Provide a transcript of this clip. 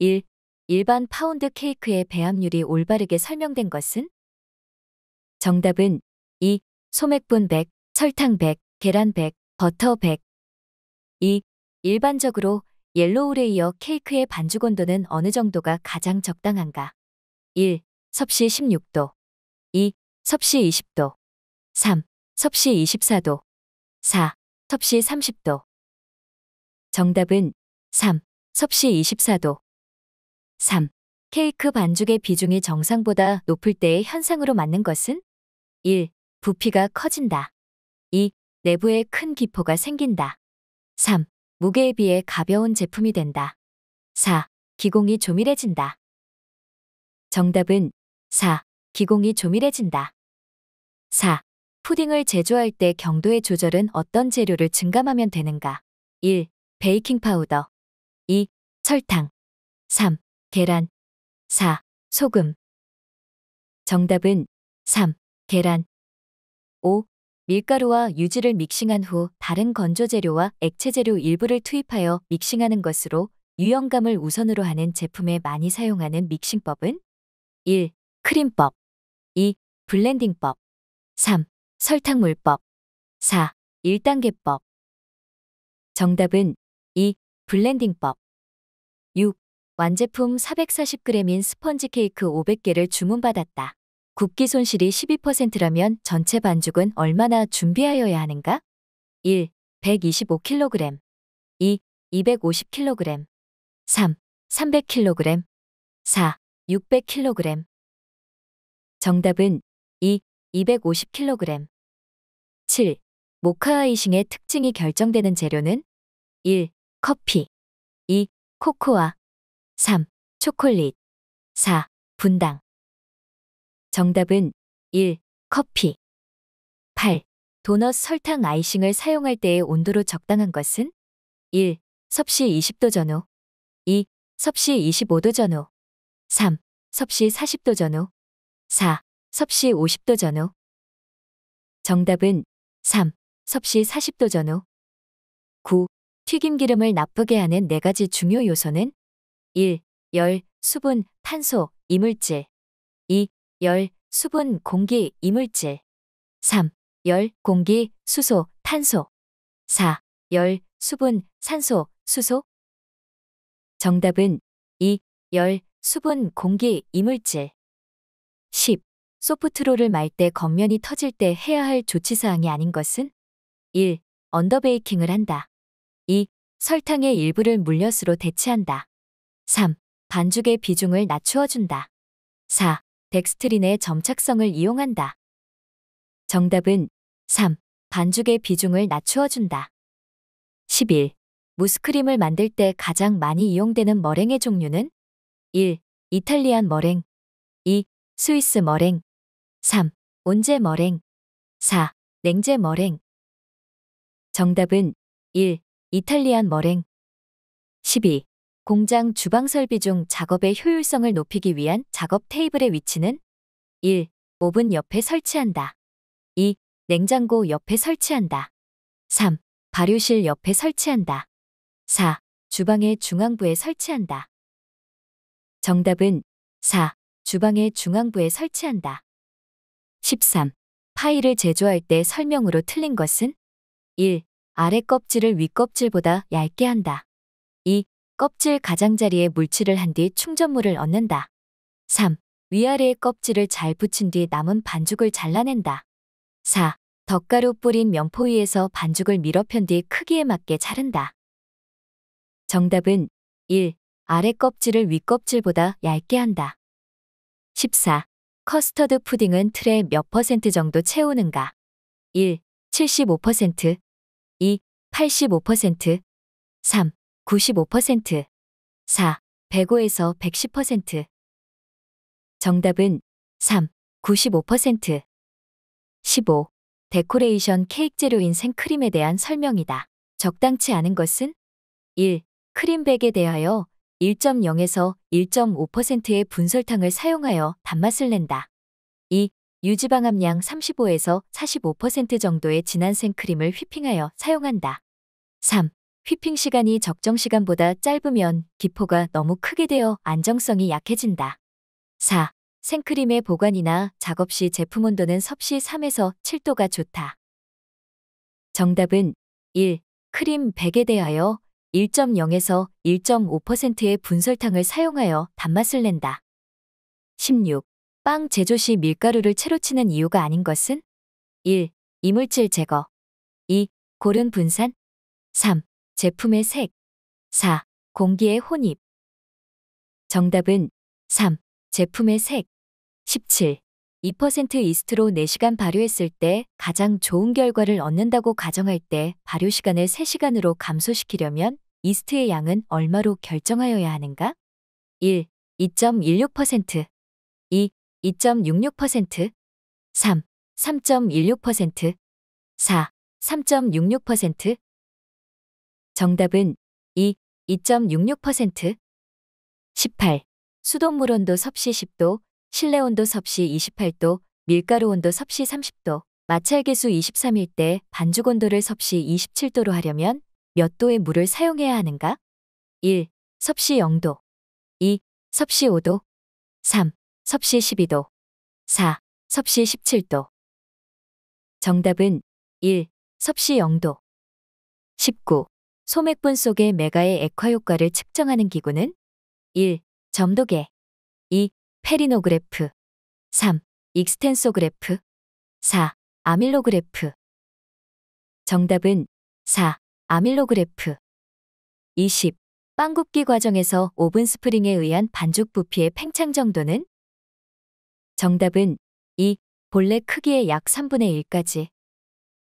1. 일반 파운드 케이크의 배합률이 올바르게 설명된 것은? 정답은 2. 소맥분 100, 설탕 100, 계란 100, 버터 100. 2. 일반적으로 옐로우 레이어 케이크의 반죽 온도는 어느 정도가 가장 적당한가? 1. 섭씨 16도 2. 섭씨 20도 3. 섭씨 24도 4. 섭씨 30도 정답은 3. 섭씨 24도 3. 케이크 반죽의 비중이 정상보다 높을 때의 현상으로 맞는 것은 1. 부피가 커진다. 2. 내부에 큰 기포가 생긴다. 3. 무게에 비해 가벼운 제품이 된다. 4. 기공이 조밀해진다. 정답은 4. 기공이 조밀해진다. 4. 푸딩을 제조할 때 경도의 조절은 어떤 재료를 증감하면 되는가? 1. 베이킹 파우더 2. 설탕 3. 계란 4. 소금 정답은 3. 계란 5. 밀가루와 유지를 믹싱한 후 다른 건조재료와 액체재료 일부를 투입하여 믹싱하는 것으로 유연감을 우선으로 하는 제품에 많이 사용하는 믹싱법은 1. 크림법 2. 블렌딩법 3. 설탕물법 4. 1단계법 정답은 2. 블렌딩법 완제품 440g인 스펀지 케이크 500개를 주문받았다. 굽기 손실이 12%라면 전체 반죽은 얼마나 준비하여야 하는가? 1. 125kg 2. 250kg 3. 300kg 4. 600kg 정답은 2. 250kg 7. 모카 아이싱의 특징이 결정되는 재료는 1. 커피 2. 코코아 3. 초콜릿 4. 분당 정답은 1. 커피 8. 도넛 설탕 아이싱을 사용할 때의 온도로 적당한 것은 1. 섭씨 20도 전후 2. 섭씨 25도 전후 3. 섭씨 40도 전후 4. 섭씨 50도 전후 정답은 3. 섭씨 40도 전후 9. 튀김기름을 나쁘게 하는 4가지 중요 요소는 1. 열, 수분, 탄소, 이물질 2. 열, 수분, 공기, 이물질 3. 열, 공기, 수소, 탄소 4. 열, 수분, 산소, 수소 정답은 2. 열, 수분, 공기, 이물질 10. 소프트롤을 말 때 겉면이 터질 때 해야 할 조치사항이 아닌 것은? 1. 언더베이킹을 한다. 2. 설탕의 일부를 물엿으로 대체한다. 3. 반죽의 비중을 낮추어준다. 4. 덱스트린의 점착성을 이용한다. 정답은 3. 반죽의 비중을 낮추어준다. 11. 무스크림을 만들 때 가장 많이 이용되는 머랭의 종류는 1. 이탈리안 머랭 2. 스위스 머랭 3. 온제 머랭 4. 냉제 머랭 정답은 1. 이탈리안 머랭 12. 공장 주방 설비 중 작업의 효율성을 높이기 위한 작업 테이블의 위치는 1. 오븐 옆에 설치한다. 2. 냉장고 옆에 설치한다. 3. 발효실 옆에 설치한다. 4. 주방의 중앙부에 설치한다. 정답은 4. 주방의 중앙부에 설치한다. 13. 파일을 제조할 때 설명으로 틀린 것은 1. 아래 껍질을 위 껍질보다 얇게 한다. 2. 껍질 가장자리에 물칠을 한 뒤 충전물을 얻는다. 3. 위아래의 껍질을 잘 붙인 뒤 남은 반죽을 잘라낸다. 4. 덧가루 뿌린 면포 위에서 반죽을 밀어 편 뒤 크기에 맞게 자른다. 정답은 1. 아래 껍질을 위 껍질보다 얇게 한다. 14. 커스터드 푸딩은 틀에 몇 퍼센트 정도 채우는가? 1. 75% 2. 85% 3. 95% 4. 105에서 110% 정답은 3. 95% 15. 데코레이션 케이크 재료인 생크림에 대한 설명이다. 적당치 않은 것은 1. 크림백에 대하여 1.0에서 1.5%의 분설탕을 사용하여 단맛을 낸다. 2. 유지방 함량 35에서 45% 정도의 진한 생크림을 휘핑하여 사용한다. 3. 휘핑 시간이 적정 시간보다 짧으면 기포가 너무 크게 되어 안정성이 약해진다. 4. 생크림의 보관이나 작업 시 제품 온도는 섭씨 3에서 7도가 좋다. 정답은 1. 크림 100에 대하여 1.0에서 1.5%의 분설탕을 사용하여 단맛을 낸다. 16. 빵 제조 시 밀가루를 채로 치는 이유가 아닌 것은? 1. 이물질 제거 2. 고른 분산 3. 제품의 색. 4. 공기의 혼입. 정답은 3. 제품의 색. 17. 2% 이스트로 4시간 발효했을 때 가장 좋은 결과를 얻는다고 가정할 때 발효 시간을 3시간으로 감소시키려면 이스트의 양은 얼마로 결정하여야 하는가? 1. 2.16% 2. 2.66% 3. 3.16% 4. 3.66% 정답은 2, 2.66%. 18. 수돗물 온도 섭씨 10도, 실내 온도 섭씨 28도, 밀가루 온도 섭씨 30도, 마찰계수 23일 때 반죽 온도를 섭씨 27도로 하려면 몇 도의 물을 사용해야 하는가? 1. 섭씨 0도 2. 섭씨 5도 3. 섭씨 12도 4. 섭씨 17도 정답은 1. 섭씨 0도 19. 소맥분 속의 메가의 액화효과를 측정하는 기구는 1. 점도계 2. 페리노그래프 3. 익스텐소그래프 4. 아밀로그래프 정답은 4. 아밀로그래프 20. 빵 굽기 과정에서 오븐 스프링에 의한 반죽 부피의 팽창 정도는? 정답은 2. 본래 크기의 약 3분의 1까지